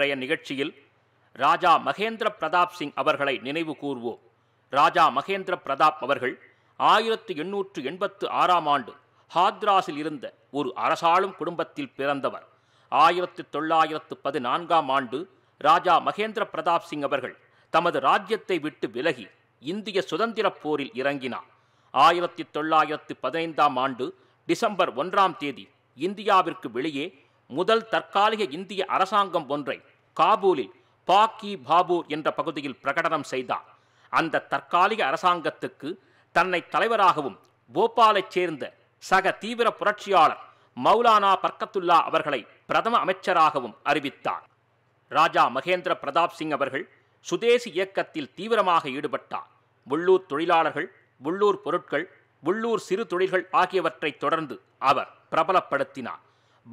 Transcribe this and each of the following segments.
இன்றைய நிகழ்ச்சியில் ராஜா மகேந்திர பிரதாப் சிங் அவர்களை நினைவு கூர்வோம் ராஜா மகேந்திர பிரதாப் அவர்கள் ஆயிரத்தி எண்ணூற்று எண்பத்து ஆறாம் ஆண்டு ஹாத்ராஸில் இருந்த ஒரு அரசாளும் குடும்பத்தில் பிறந்தவர் ஆயிரத்தி தொள்ளாயிரத்து பதினான்காம் ஆண்டு ராஜா மகேந்திர பிரதாப் சிங் அவர்கள் தமது ராஜ்யத்தை விட்டு விலகி இந்திய சுதந்திரப் போரில் இறங்கினார் ஆயிரத்தி தொள்ளாயிரத்து பதினைந்தாம் ஆண்டு டிசம்பர் ஒன்றாம் தேதி இந்தியாவிற்கு வெளியே முதல் தற்காலிக இந்திய அரசாங்கம் ஒன்றை காபூலில் பாக்கி பாபூர் என்ற பகுதியில் பிரகடனம் செய்தார் அந்த தற்காலிக அரசாங்கத்துக்கு தன்னை தலைவராகவும் போபாலைச் சேர்ந்த சக தீவிர புரட்சியாளர் மௌலானா பர்கத்துல்லா அவர்களை பிரதம அமைச்சராகவும் அறிவித்தார் ராஜா மகேந்திர பிரதாப் சிங் அவர்கள் சுதேசி இயக்கத்தில் தீவிரமாக ஈடுபட்டார் உள்ளூர் தொழிலாளர்கள் உள்ளூர் பொருட்கள் உள்ளூர் சிறு தொழில்கள் ஆகியவற்றை தொடர்ந்து அவர் பிரபலப்படுத்தினார்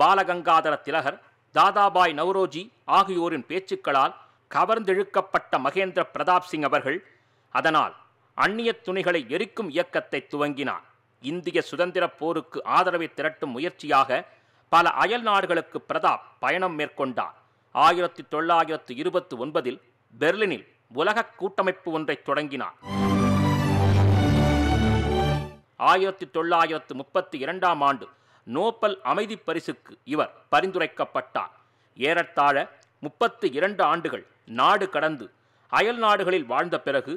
பாலகங்காதர திலகர் தாதாபாய் நவ்ரோஜி ஆகியோரின் பேச்சுக்களால் கவர்ந்தெழுக்கப்பட்ட மகேந்திர பிரதாப் சிங் அவர்கள் அதனால் அந்நிய துணிகளை எரிக்கும் இயக்கத்தை துவங்கினார் இந்திய சுதந்திரப் போருக்கு ஆதரவை திரட்டும் முயற்சியாக பல அயல் நாடுகளுக்கு பிரதாப் பயணம் மேற்கொண்டார் ஆயிரத்தி தொள்ளாயிரத்து இருபத்தி ஒன்பதில் பெர்லினில் உலக கூட்டமைப்பு ஒன்றை தொடங்கினார் ஆயிரத்தி தொள்ளாயிரத்து முப்பத்தி இரண்டாம் ஆண்டு நோபல் அமைதி பரிசுக்கு இவர் பரிந்துரைக்கப்பட்டார் ஏறத்தாழ முப்பத்து இரண்டு ஆண்டுகள் நாடு கடந்து அயல் நாடுகளில் வாழ்ந்த பிறகு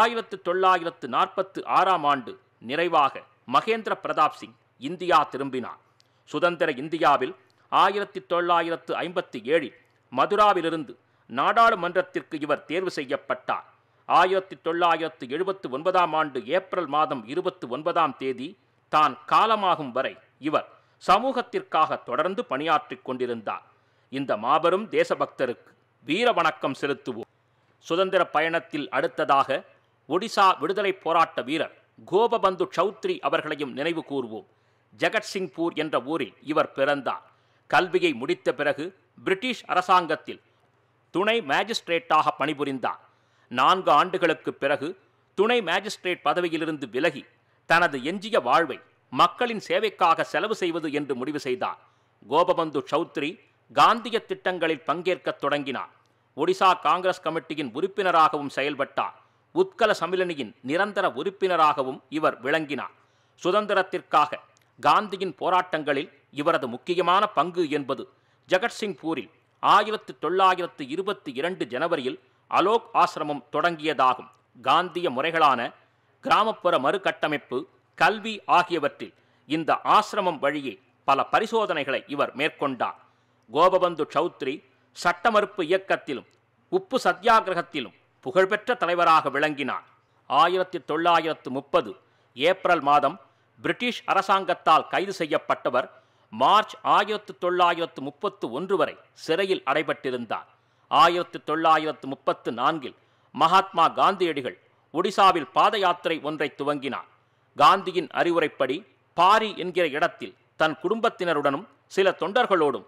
ஆயிரத்து தொள்ளாயிரத்து நாற்பத்து ஆறாம் ஆண்டு நிறைவாக மகேந்திர பிரதாப் சிங் இந்தியா திரும்பினார் சுதந்திர இந்தியாவில் ஆயிரத்தி தொள்ளாயிரத்து ஐம்பத்தி ஏழில் மதுராவிலிருந்து நாடாளுமன்றத்திற்கு இவர் தேர்வு செய்யப்பட்டார் ஆயிரத்தி தொள்ளாயிரத்து எழுபத்து ஒன்பதாம் ஆண்டு ஏப்ரல் மாதம் இருபத்து ஒன்பதாம் தேதி தான் காலமாகும் வரை இவர் சமூகத்திற்காக தொடர்ந்து பணியாற்றிக் கொண்டிருந்தார் இந்த மாபெரும் தேசபக்தருக்கு வீர வணக்கம் செலுத்துவோம் சுதந்திர பயணத்தில் அடுத்ததாக ஒடிசா விடுதலை போராட்ட வீரர் கோபபந்து சௌத்ரி அவர்களையும் நினைவு கூறுவோம் ஜெகத்சிங்பூர் என்ற ஊரில் இவர் பிறந்தார் கல்வியை முடித்த பிறகு பிரிட்டிஷ் அரசாங்கத்தில் துணை மேஜிஸ்ட்ரேட்டாக பணிபுரிந்தார் நான்கு ஆண்டுகளுக்கு பிறகு துணை மேஜிஸ்ட்ரேட் பதவியிலிருந்து விலகி தனது எஞ்சிய வாழ்வை மக்களின் சேவைக்காக செலவு செய்வது என்று முடிவு செய்தார் கோபபந்து சௌத்ரி காந்திய திட்டங்களில் பங்கேற்கத் தொடங்கினார் ஒடிசா காங்கிரஸ் கமிட்டியின் உறுப்பினராகவும் செயல்பட்டார் உத்கல சமிலனியின் நிரந்தர உறுப்பினராகவும் இவர் விளங்கினார் சுதந்திரத்திற்காக காந்தியின் போராட்டங்களில் இவரது முக்கியமான பங்கு என்பது ஜெகத்சிங்பூரில் ஆயிரத்து தொள்ளாயிரத்து இருபத்தி இரண்டு ஜனவரியில் அலோக் ஆசிரமம் தொடங்கியதாகும் காந்திய முறைகளான கிராமப்புற மறுகட்டமைப்பு கல்வி ஆகியவற்றில் இந்த ஆசிரமம் வழியே பல பரிசோதனைகளை இவர் மேற்கொண்டார் கோபபந்து சௌத்ரி சட்டமறுப்பு இயக்கத்திலும் உப்பு சத்தியாகிரகத்திலும் புகழ்பெற்ற தலைவராக விளங்கினார் ஆயிரத்தி தொள்ளாயிரத்து முப்பது ஏப்ரல் மாதம் பிரிட்டிஷ் அரசாங்கத்தால் கைது செய்யப்பட்டவர் மார்ச் ஆயிரத்து தொள்ளாயிரத்து முப்பத்து ஒன்று வரை சிறையில் அடைபட்டிருந்தார் ஆயிரத்து தொள்ளாயிரத்து முப்பத்து நான்கில் மகாத்மா காந்தியடிகள் ஒடிசாவில் பாத யாத்திரை ஒன்றை துவங்கினார் காந்தியின் அறிவுரைப்படி பாரி என்கிற இடத்தில் தன் குடும்பத்தினருடனும் சில தொண்டர்களோடும்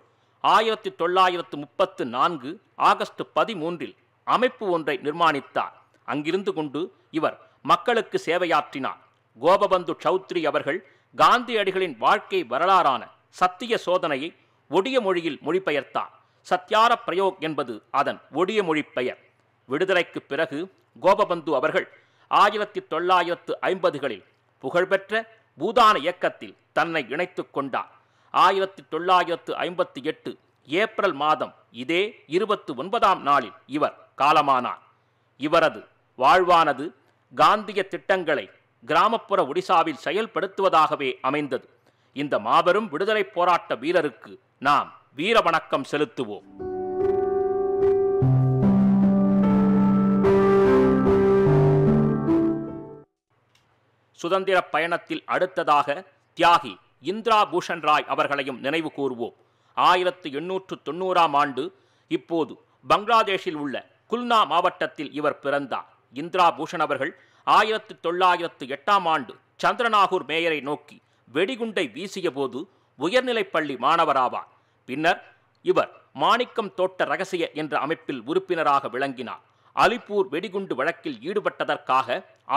ஆயிரத்தி தொள்ளாயிரத்து முப்பத்து நான்கு ஆகஸ்ட் பதிமூன்றில் அமைப்பு ஒன்றை நிர்மாணித்தார் அங்கிருந்து கொண்டு இவர் மக்களுக்கு சேவையாற்றினார் கோபபந்து சௌத்ரி அவர்கள் காந்தியடிகளின் வாழ்க்கை வரலாறான சத்திய சோதனையை ஒடிய மொழியில் மொழிபெயர்த்தார் சத்யார பிரயோக் என்பது அதன் ஒடிய மொழி பெயர் விடுதலைக்கு பிறகு கோபபந்து அவர்கள் ஆயிரத்தி தொள்ளாயிரத்து ஐம்பதுகளில் புகழ்பெற்ற பூதான இயக்கத்தில் தன்னை இணைத்து கொண்டார் ஆயிரத்தி தொள்ளாயிரத்து ஐம்பத்தி எட்டு ஏப்ரல் மாதம் இதே இருபத்தி ஒன்பதாம் நாளில் இவர் காலமானார் இவரது வாழ்வானது காந்திய திட்டங்களை கிராமப்புற ஒடிசாவில் செயல்படுத்துவதாகவே அமைந்தது இந்த மாபெரும் விடுதலை போராட்ட வீரருக்கு நாம் வீரவணக்கம் செலுத்துவோம் சுதந்திர பயணத்தில் அடுத்ததாக தியாகி இந்திரா பூஷன் ராய் அவர்களையும் நினைவு கூறுவோம் ஆயிரத்து எண்ணூற்று தொண்ணூறாம் ஆண்டு இப்போது பங்களாதேஷில் உள்ள குல்னா மாவட்டத்தில் இவர் பிறந்தார் இந்திரா பூஷன் அவர்கள் ஆயிரத்து தொள்ளாயிரத்து எட்டாம் ஆண்டு சந்திரநாகூர் மேயரை நோக்கி வெடிகுண்டை வீசிய போது உயர்நிலைப் பள்ளி மாணவராவார் பின்னர் இவர் மாணிக்கம் தோட்ட ரகசிய என்ற அமைப்பில் உறுப்பினராக விளங்கினார் அலிப்பூர் வெடிகுண்டு வழக்கில் ஈடுபட்டதற்காக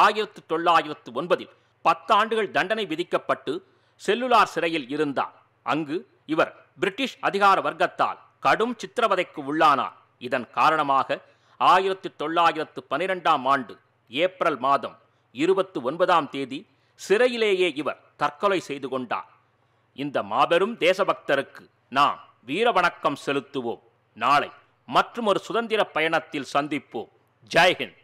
ஆயிரத்து தொள்ளாயிரத்து ஒன்பதில் பத்தாண்டுகள் தண்டனை விதிக்கப்பட்டு செல்லுலார் சிறையில் இருந்தார் அங்கு இவர் பிரிட்டிஷ் அதிகார வர்க்கத்தால் கடும் சித்திரவதைக்கு உள்ளானார் இதன் காரணமாக ஆயிரத்தி தொள்ளாயிரத்து பனிரெண்டாம் ஆண்டு ஏப்ரல் மாதம் இருபத்து ஒன்பதாம் தேதி சிறையிலேயே இவர் தற்கொலை செய்து கொண்டார் இந்த மாபெரும் தேசபக்தருக்கு நாம் வீரவணக்கம் செலுத்துவோம் நாளை மற்றும் ஒரு சுதந்திர பயணத்தில் சந்திப்போம் ஜெய்ஹிந்த்